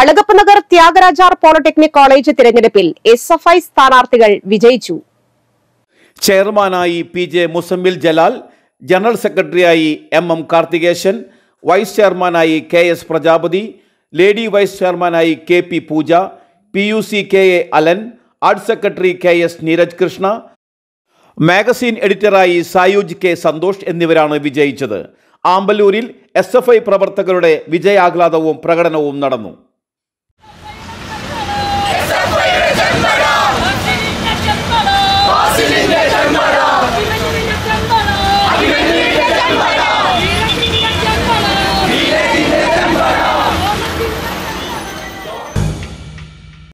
അളകപ്പ് Nagar Thiagarajar polytechnic college തിരഞ്ഞെടുപ്പിൽ S F I സ്ഥാനാർത്ഥികൾ വിജയിച്ചു ചെയർമാനായി P J Muzammil Jalal general സെക്രട്ടറിയായി എം എം കാർത്തികേശൻ വൈസ് ചെയർമാനായി K S Prajapathi lady vice ചെയർമാനായി K P Pooja P U C K A Alan arts secretary K S Neeraj Krishna magazine എഡിറ്ററായി Sayooj K Santhosh എന്നിവരാണ് വിജയിച്ചത് ആമ്പല്ലൂരിൽ എസ് പ്രവർത്തകരുടെ വിജയാഹ്ലാദവും പ്രകടനവും നടന്നു